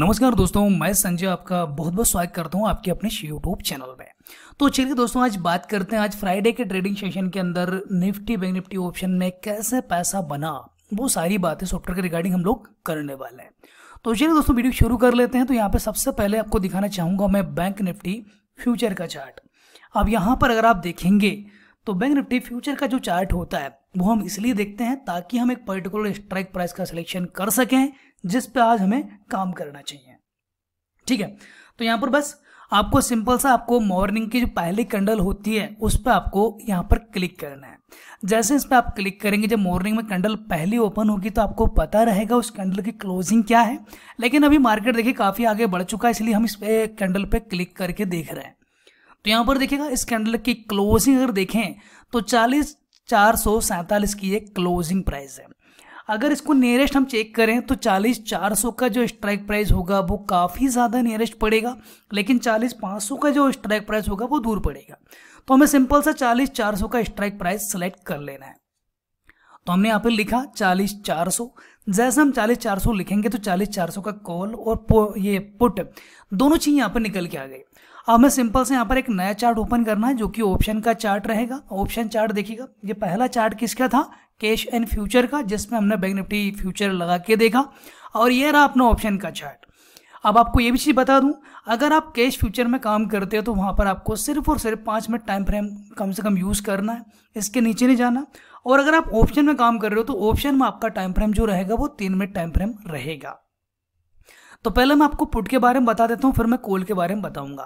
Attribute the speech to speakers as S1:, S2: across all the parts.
S1: नमस्कार दोस्तों मैं संजय आपका बहुत बहुत स्वागत करता हूं आपके अपने यूट्यूब चैनल में तो चलिए दोस्तों आज बात करते हैं आज फ्राइडे के ट्रेडिंग सेशन के अंदर निफ्टी बैंक निफ्टी ऑप्शन में कैसे पैसा बना वो सारी बातें सॉफ्टवेयर के रिगार्डिंग हम लोग करने वाले हैं तो चलिए दोस्तों वीडियो शुरू कर लेते हैं तो यहाँ पर सबसे पहले आपको दिखाना चाहूंगा मैं बैंक निफ्टी फ्यूचर का चार्ट अब यहाँ पर अगर आप देखेंगे तो बैंक निफ्टी फ्यूचर का जो चार्ट होता है वो हम इसलिए देखते हैं ताकि हम एक पर्टिकुलर स्ट्राइक प्राइस का सिलेक्शन कर सकें जिस पे आज हमें काम करना चाहिए ठीक है तो यहाँ पर बस आपको सिंपल सा आपको मॉर्निंग की जो पहली कैंडल होती है उस पर आपको यहाँ पर क्लिक करना है जैसे इस पर आप क्लिक करेंगे जब मॉर्निंग में कैंडल पहली ओपन होगी तो आपको पता रहेगा उस कैंडल की क्लोजिंग क्या है लेकिन अभी मार्केट देखिए काफ़ी आगे बढ़ चुका है इसलिए हम इस पर कैंडल पर क्लिक करके देख रहे हैं तो यहां पर देखेगा इस कैंडल की क्लोजिंग अगर देखें तो चालीस चार सौ सैंतालीस की एक क्लोजिंग प्राइस है अगर इसको नियरेस्ट हम चेक करें तो चालीस चार सौ का जो स्ट्राइक प्राइस होगा वो काफ़ी ज़्यादा नियरेस्ट पड़ेगा लेकिन चालीस पांच सौ का जो स्ट्राइक प्राइस होगा वो दूर पड़ेगा तो हमें सिंपल सा चालीस चार सौ का स्ट्राइक प्राइस सेलेक्ट कर लेना है तो हमने यहाँ पर लिखा चालीस चार सौ जैसे हम चालीस चार सौ लिखेंगे तो चालीस चार सौ का कॉल और ये पुट दोनों चीज़ यहाँ पर निकल के आ गई अब हमें सिंपल से यहाँ पर एक नया चार्ट ओपन करना है जो कि ऑप्शन का चार्ट रहेगा ऑप्शन चार्ट देखिएगा ये पहला चार्ट किसका था कैश एंड फ्यूचर का जिसमें हमने बैंक निफ्टी फ्यूचर लगा के देखा और ये रहा अपना ऑप्शन का चार्ट अब आपको ये भी चीज़ बता दूं अगर आप कैश फ्यूचर में काम करते हो तो वहाँ पर आपको सिर्फ और सिर्फ पाँच मिनट टाइम फ्रेम कम से कम यूज़ करना है इसके नीचे नहीं जाना और अगर आप ऑप्शन में काम कर रहे हो तो ऑप्शन में आपका टाइम फ्रेम जो रहेगा वो तीन मिनट टाइम फ्रेम रहेगा तो पहले मैं आपको पुट के बारे में बता देता हूँ फिर मैं कोल के बारे में बताऊंगा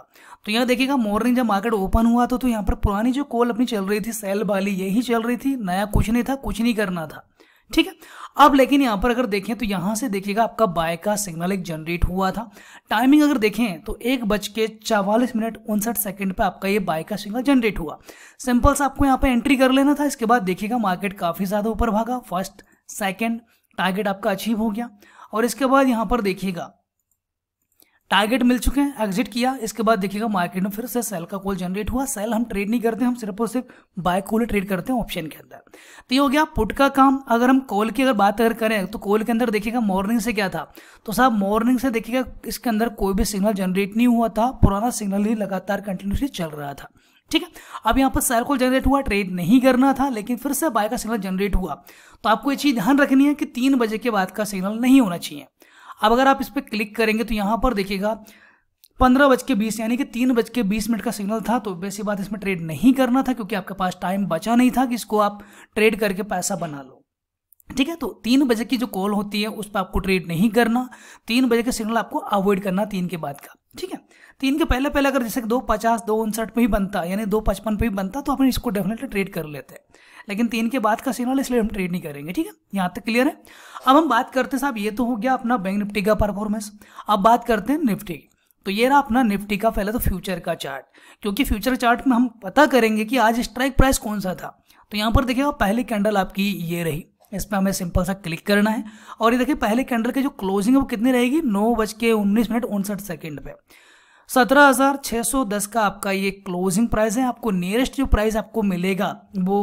S1: तो यहाँ देखिएगा मॉर्निंग जब मार्केट ओपन हुआ तो, तो यहाँ पर पुरानी जो कोल अपनी चल रही थी सेल वाली यही चल रही थी नया कुछ नहीं था कुछ नहीं करना था ठीक है अब लेकिन यहाँ पर अगर देखें तो यहाँ से देखिएगा आपका बाय का सिग्नल एक जनरेट हुआ था टाइमिंग अगर देखें तो एक बज के चवालीस मिनट उनसठ सेकंड पे आपका ये बाय का सिग्नल जनरेट हुआ सिंपल सा आपको यहाँ पे एंट्री कर लेना था इसके बाद देखिएगा मार्केट काफ़ी ज़्यादा ऊपर भागा फर्स्ट सेकेंड टारगेट आपका अचीव हो गया और इसके बाद यहाँ पर देखिएगा टारगेट मिल चुके हैं एग्जिट किया इसके बाद देखिएगा मार्केट में फिर से सेल का कॉल जनरेट हुआ सेल हम ट्रेड नहीं करते हम सिर्फ और सिर्फ बाय कॉल ट्रेड करते हैं ऑप्शन के अंदर तो ये हो गया पुट का काम अगर हम कॉल की अगर बात अगर करें तो कॉल के अंदर देखिएगा मॉर्निंग से क्या था तो साहब मॉर्निंग से देखिएगा इसके अंदर कोई भी सिग्नल जनरेट नहीं हुआ था पुराना सिग्नल ही लगातार कंटिन्यूसली चल रहा था ठीक है अब यहाँ पर सेल कॉल जनरेट हुआ ट्रेड नहीं करना था लेकिन फिर से बाय का सिग्नल जनरेट हुआ तो आपको ये चीज़ ध्यान रखनी है कि तीन बजे के बाद का सिग्नल नहीं होना चाहिए अब अगर आप इस पर क्लिक करेंगे तो यहाँ पर देखिएगा पंद्रह बज के बीस यानी कि तीन बज के बीस मिनट का सिग्नल था तो वैसी बात इसमें ट्रेड नहीं करना था क्योंकि आपके पास टाइम बचा नहीं था कि इसको आप ट्रेड करके पैसा बना लो ठीक है तो तीन बजे की जो कॉल होती है उस पर आपको ट्रेड नहीं करना तीन बजे का सिग्नल आपको अवॉइड करना तीन के बाद का ठीक है तीन के पहले पहले अगर जैसे दो पचास दो उनसठ पे ही बनता यानी दो पचपन पे ही बनता तो आप इसको डेफिनेटली ट्रेड कर लेते हैं लेकिन तीन के बाद का सीन वाला इसलिए हम ट्रेड नहीं करेंगे ठीक है यहाँ तक क्लियर है अब हम बात करते हैं साहब ये तो हो गया अपना बैंक निफ्टी का परफॉर्मेंस अब बात करते हैं निफ्टी तो ये रहा अपना निफ्टी का पहले तो फ्यूचर का चार्ट क्योंकि फ्यूचर चार्ट में हम पता करेंगे कि आज स्ट्राइक प्राइस कौन सा था तो यहाँ पर देखिएगा पहली कैंडल आपकी ये रही इस पर हमें सिंपल सा क्लिक करना है और ये देखिए पहले कैंडल के जो क्लोजिंग है वो कितनी रहेगी नौ बज के उन्नीस मिनट उनसठ सेकेंड पे 17,610 का आपका ये क्लोजिंग प्राइस है आपको नियरेस्ट जो प्राइस आपको मिलेगा वो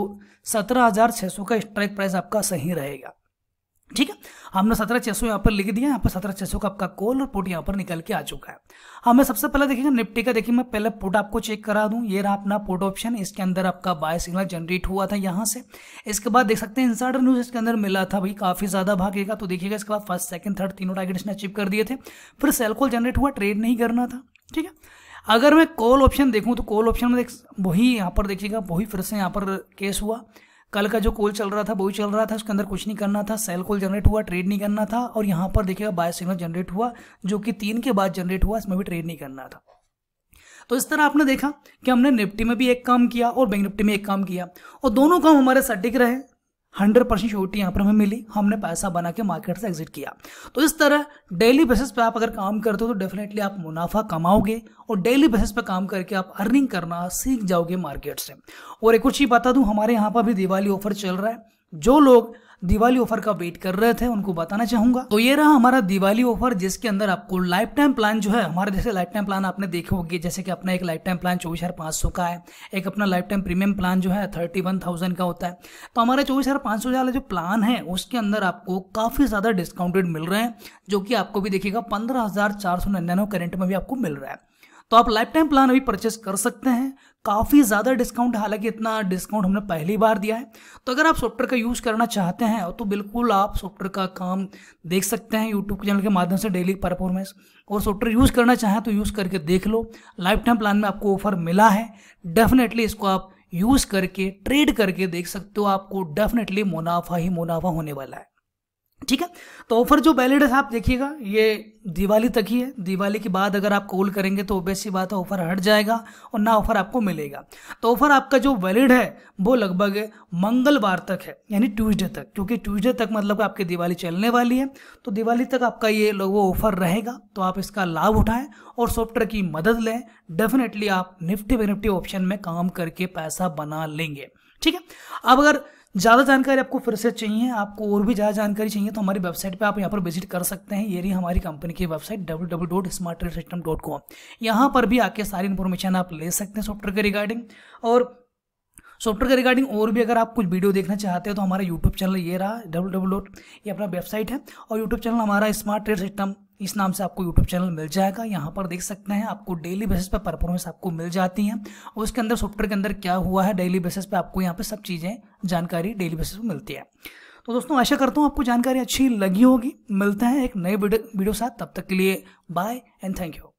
S1: 17,600 का स्ट्राइक प्राइस आपका सही रहेगा ठीक है हमने सत्रह छह सौ यहाँ पर लिख दिया यहाँ पर सत्रह छह सौ का आपका कॉल और पुट यहाँ पर निकल के आ चुका है हमें सबसे पहले देखेंगे निफ्टी का देखिए मैं पहले पुट आपको चेक करा दूं ये रहा अपना पुट ऑप्शन इसके अंदर आपका बाय सिग्नल जनरेट हुआ था यहाँ से इसके बाद देख सकते हैं इंसाइडर न्यूज इसके अंदर मिला था भाई काफी ज्यादा भागेगा तो देखिएगा इसके बाद फर्स्ट सेकंड थर्ड तीनों टारगेट इसने अचीव कर दिए थे फिर सेल कॉल जनरेट हुआ ट्रेड नहीं करना था ठीक है अगर मैं कॉल ऑप्शन देखूँ तो कॉल ऑप्शन में वही यहाँ पर देखिएगा वही फिर से यहाँ पर केस हुआ कल का जो कॉल चल रहा था वही चल रहा था उसके अंदर कुछ नहीं करना था सेल कॉल जनरेट हुआ ट्रेड नहीं करना था और यहाँ पर देखिएगा बाय सिग्नल जनरेट हुआ जो कि तीन के बाद जनरेट हुआ इसमें भी ट्रेड नहीं करना था तो इस तरह आपने देखा कि हमने निफ्टी में भी एक काम किया और बैंक निफ्टी में एक काम किया और दोनों काम हमारे सटीक रहे हंड्रेड परसेंट श्योरिटी यहाँ पर हमें मिली हमने पैसा बना के मार्केट से एग्जिट किया तो इस तरह डेली बेसिस पे आप अगर काम करते हो तो डेफिनेटली आप मुनाफा कमाओगे और डेली बेसिस पे काम करके आप अर्निंग करना सीख जाओगे मार्केट से और एक कुछ ही बता दूँ हमारे यहाँ पर भी दिवाली ऑफर चल रहा है जो लोग दिवाली ऑफर का वेट कर रहे थे उनको बताना चाहूंगा तो ये रहा हमारा दिवाली ऑफर जिसके अंदर आपको लाइफ टाइम प्लान जो है हमारे जैसे लाइफ टाइम प्लान आपने देखे होंगे जैसे कि अपना एक लाइफ टाइम प्लान चौबीस हजार पांच सौ का है एक अपना लाइफ टाइम प्रीमियम प्लान जो है थर्टी वन थाउजेंड का होता है तो हमारा चौबीस हजार पांच सौ वाला जो प्लान है उसके अंदर आपको काफ़ी ज़्यादा डिस्काउंटेड मिल रहे हैं जो कि आपको भी देखिएगा पंद्रह हजार चार सौ निन्यानवे करेंट में भी आपको मिल रहा है तो आप लाइफ टाइम प्लान अभी परचेस कर सकते हैं काफ़ी ज़्यादा डिस्काउंट हालांकि इतना डिस्काउंट हमने पहली बार दिया है तो अगर आप सॉफ्टवेयर का यूज़ करना चाहते हैं तो बिल्कुल आप सॉफ्टवेयर का काम देख सकते हैं यूट्यूब चैनल के माध्यम से डेली परफॉर्मेंस और सॉफ्टवेयर यूज़ करना चाहें तो यूज़ करके देख लो लाइफ टाइम प्लान में आपको ऑफर मिला है डेफिनेटली इसको आप यूज़ करके ट्रेड करके देख सकते हो आपको डेफिनेटली मुनाफा ही मुनाफा होने वाला है ठीक है तो ऑफर जो वैलिड है आप देखिएगा ये दिवाली तक ही है दिवाली के बाद अगर आप कॉल करेंगे तो ऑब्वियस सी बात है ऑफर हट जाएगा और ना ऑफर आपको मिलेगा तो ऑफर आपका जो वैलिड है वो लगभग मंगलवार तक है यानी ट्यूसडे तक क्योंकि ट्यूसडे तक मतलब आपकी दिवाली चलने वाली है तो दिवाली तक आपका ये वो ऑफर रहेगा तो आप इसका लाभ उठाएं और सॉफ्टवेयर की मदद लें डेफिनेटली आप निफ्टी बेनिफ्टी ऑप्शन में काम करके पैसा बना लेंगे ठीक है अब अगर ज़्यादा जानकारी आपको फिर से चाहिए आपको और भी ज़्यादा जानकारी चाहिए तो हमारी वेबसाइट पे आप यहाँ पर विजिट कर सकते हैं ये रही हमारी कंपनी की website W W dot Smart Trade System dot com यहाँ पर भी आके सारी इन्फॉर्मेशन आप ले सकते हैं सॉफ्टवेयर के रिगार्डिंग और सॉफ्टवेयर के रिगार्डिंग और भी अगर आप कुछ वीडियो देखना चाहते हो तो हमारा यूट्यूब चैनल ये रहा डब्ल्यू डब्ल्यू डॉट ये अपना वेबसाइट है और यूट्यूब चैनल हमारा स्मार्ट ट्रेड सिस्टम इस नाम से आपको यूट्यूब चैनल मिल जाएगा यहाँ पर देख सकते हैं आपको डेली बेसिस पर परफॉर्मेंस आपको मिल जाती है और उसके अंदर सॉफ्टवेयर के अंदर क्या हुआ है डेली बेसिस पे आपको यहाँ पे सब चीज़ें जानकारी डेली बेसिस पर मिलती है तो दोस्तों आशा करता हूँ आपको जानकारी अच्छी लगी होगी मिलते हैं एक नए वीडियो साथ तब तक के लिए बाय एंड थैंक यू